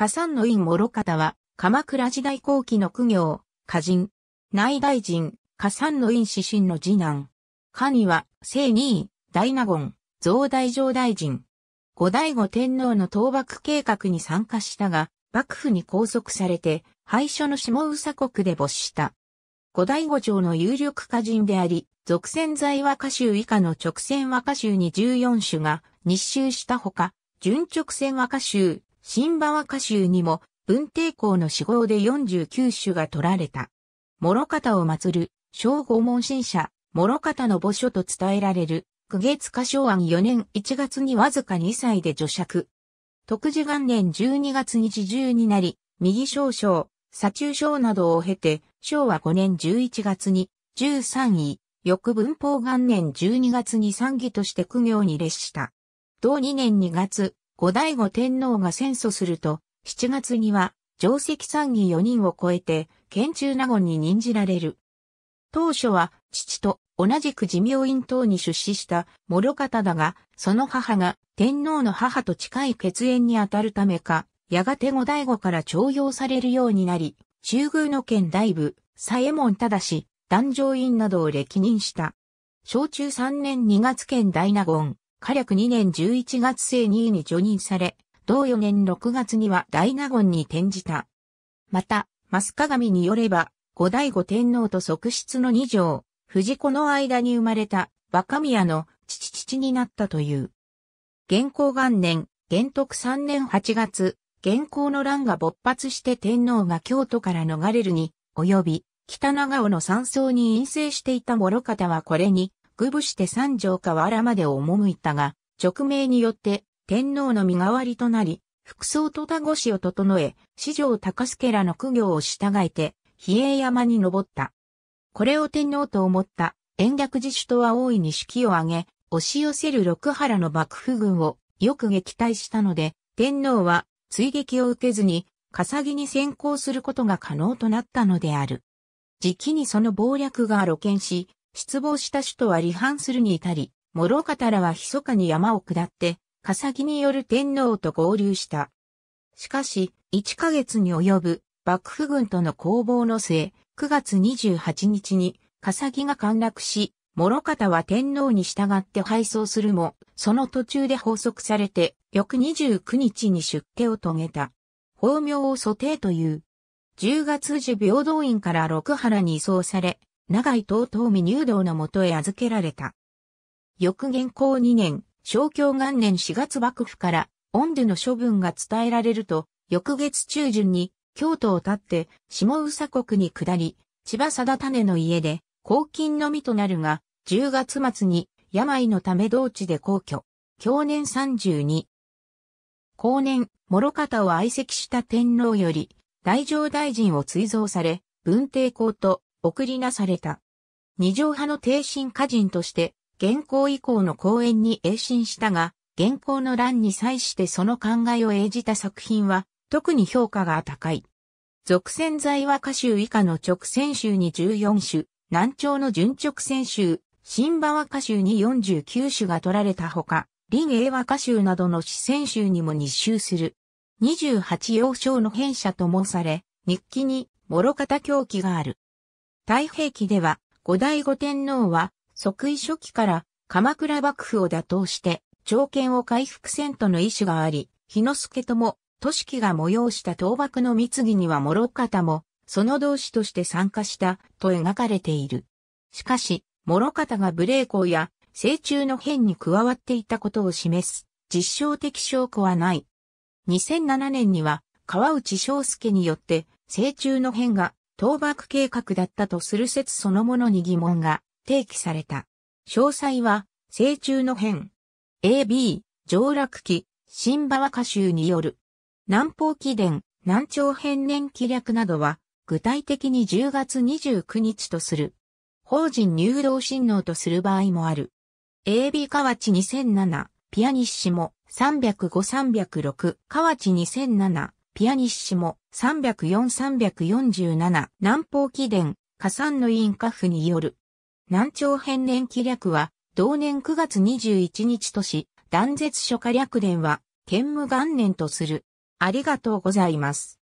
火山の院諸方は、鎌倉時代後期の苦行、家人、内大臣、火山の院指針の次男。カには、聖二位、大納言、増大上大臣。後醍醐天皇の倒幕計画に参加したが、幕府に拘束されて、廃所の下宇佐国で没した。後醍醐朝の有力家人であり、俗戦在和歌集以下の直線和歌集に14種が日集したほか、順直線和歌集、新馬和歌集にも、文帝公の死亡で49首が取られた。諸方を祀る、小五門神社、諸方の墓所と伝えられる、九月歌唱案4年1月にわずか2歳で除爵。特治元年12月に自重になり、右少将、左中将などを経て、昭和5年11月に13位、翌文法元年12月に参議として苦行に列した。同2年2月、後醍醐天皇が戦争すると、7月には、上席参議4人を超えて、県中納言に任じられる。当初は、父と同じく寺命院等に出資した諸方だが、その母が天皇の母と近い血縁にあたるためか、やがて後醍醐から徴用されるようになり、中宮の県大部、左衛門忠、壇上院などを歴任した。小中3年2月県大納言、火略2年11月生2位に除任され、同4年6月には大納言に転じた。また、マス鏡によれば、後醍醐天皇と側室の二条、藤子の間に生まれた若宮の父父になったという。元寇元年、元徳3年8月、元寇の乱が勃発して天皇が京都から逃れるに、及び、北長尾の山荘に陰性していた諸方はこれに、具ぶして三条河原まで赴いたが、直命によって天皇の身代わりとなり、服装と田越を整え、四条高助らの苦行を従えて、比叡山に登った。これを天皇と思った、延暦寺主とは大いに式を挙げ、押し寄せる六原の幕府軍をよく撃退したので、天皇は追撃を受けずに、笠木に先行することが可能となったのである。時期にその謀略が露見し、失望した首都は離反するに至り、諸方らは密かに山を下って、笠木による天皇と合流した。しかし、1ヶ月に及ぶ幕府軍との攻防の末、9月28日に笠木が陥落し、諸方は天皇に従って敗走するも、その途中で拘束されて、翌29日に出家を遂げた。法名を蘇帝という。10月時平等院から六原に移送され、長井東東未入道のもとへ預けられた。翌元寇2年、昭教元年4月幕府から、恩での処分が伝えられると、翌月中旬に、京都を立って、下佐国に下り、千葉定種の家で、公金のみとなるが、10月末に、病のため同地で皇居。去年32。後年、諸方を愛席した天皇より、大乗大臣を追贈され、文帝公と送りなされた。二条派の帝神歌人として、現行以降の公演に栄進したが、現行の乱に際してその考えを演じた作品は、特に評価が高い。俗戦在和歌集以下の直線集に14種、南朝の順直線集、新馬和歌集に49種が取られたほか、林英和歌集などの四川集にも2集する。28要章の編者と申され、日記に諸方狂気がある。太平記では、後醍醐天皇は、即位初期から鎌倉幕府を打倒して、条件を回復せんとの意思があり、日之助とも、都市が催した倒幕の密議には諸方も、その同志として参加した、と描かれている。しかし、諸方が無礼講や、成中の変に加わっていたことを示す、実証的証拠はない。2007年には、川内章介によって、成中の変が倒幕計画だったとする説そのものに疑問が提起された。詳細は、成中の編。AB、上洛記、新馬和歌集による。南方記伝、南朝編年記略などは、具体的に10月29日とする。法人入道親王とする場合もある。AB 河内2007、ピアニッシモ、305-306、河内2007、ピアニッシモ、304-347、南方記伝、加算の員家府による。南朝編年記略は、同年9月21日とし、断絶書家略伝は、兼務元年とする。ありがとうございます。